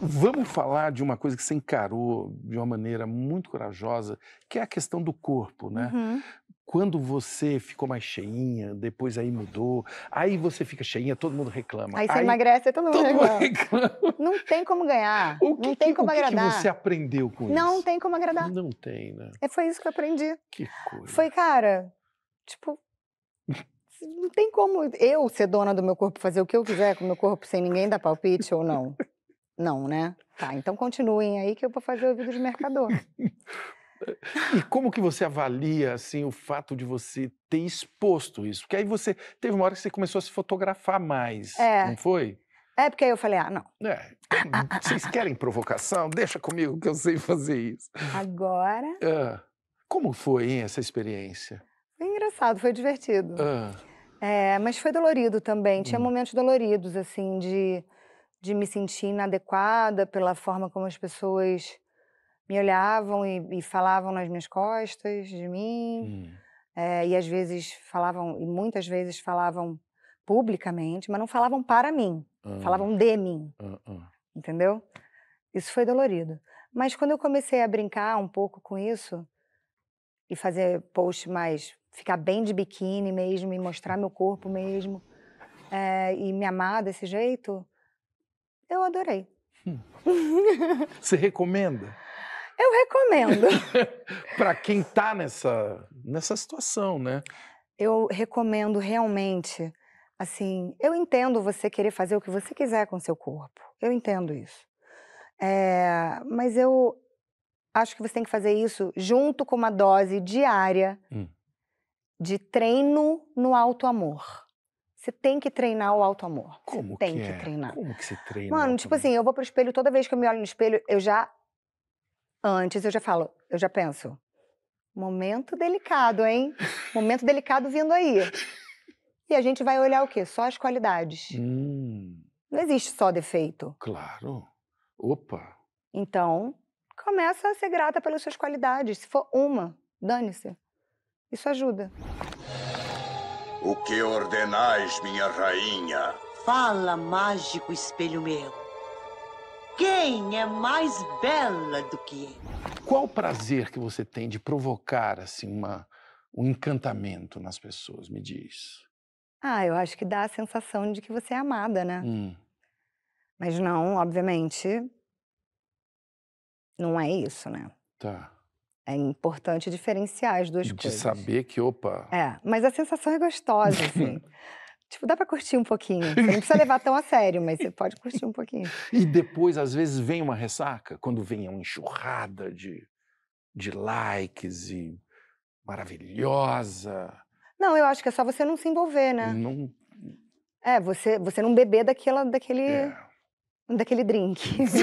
Vamos falar de uma coisa que você encarou de uma maneira muito corajosa, que é a questão do corpo, né? Uhum. Quando você ficou mais cheinha, depois aí mudou, aí você fica cheinha, todo mundo reclama. Aí você aí, emagrece, todo mundo, todo reclama. reclama. Não tem como ganhar, que, não tem que, como o agradar. O que você aprendeu com não isso? Não tem como agradar. Não tem, né? É, foi isso que eu aprendi. Que coisa. Foi, cara, tipo, não tem como eu ser dona do meu corpo, fazer o que eu quiser com o meu corpo sem ninguém dar palpite ou não. Não, né? Tá, então continuem aí que eu vou fazer o vídeo de mercador. E como que você avalia assim o fato de você ter exposto isso? Porque aí você teve uma hora que você começou a se fotografar mais, é. não foi? É porque aí eu falei, ah, não. É, vocês querem provocação? Deixa comigo que eu sei fazer isso. Agora. como foi hein, essa experiência? Foi engraçado, foi divertido. É, mas foi dolorido também. Tinha hum. momentos doloridos assim de de me sentir inadequada pela forma como as pessoas me olhavam e, e falavam nas minhas costas de mim. Hum. É, e às vezes falavam, e muitas vezes falavam publicamente, mas não falavam para mim, falavam de mim. Entendeu? Isso foi dolorido. Mas quando eu comecei a brincar um pouco com isso e fazer post mais, ficar bem de biquíni mesmo e mostrar meu corpo mesmo é, e me amar desse jeito, eu adorei. Hum. Você recomenda? Eu recomendo. Para quem está nessa, nessa situação, né? Eu recomendo realmente. Assim, eu entendo você querer fazer o que você quiser com seu corpo. Eu entendo isso. É, mas eu acho que você tem que fazer isso junto com uma dose diária hum. de treino no alto amor. Você tem que treinar o auto-amor. Como tem que, é? que treinar. Como que se treina? Mano, tipo assim, eu vou pro espelho, toda vez que eu me olho no espelho, eu já. Antes eu já falo, eu já penso. Momento delicado, hein? Momento delicado vindo aí. E a gente vai olhar o quê? Só as qualidades. Hum. Não existe só defeito. Claro. Opa! Então, começa a ser grata pelas suas qualidades. Se for uma, dane-se. Isso ajuda. O que ordenais, minha rainha? Fala, mágico espelho meu. Quem é mais bela do que eu? Qual o prazer que você tem de provocar assim uma, um encantamento nas pessoas? Me diz. Ah, eu acho que dá a sensação de que você é amada, né? Hum. Mas não, obviamente, não é isso, né? Tá. É importante diferenciar as duas de coisas. De saber que, opa. É, mas a sensação é gostosa, assim. Tipo, dá para curtir um pouquinho. Você não precisa levar tão a sério, mas você pode curtir um pouquinho. E depois, às vezes, vem uma ressaca, quando vem uma enxurrada de, de likes e maravilhosa. Não, eu acho que é só você não se envolver, né? Não... É, você, você não beber daquela, daquele, é. daquele drink.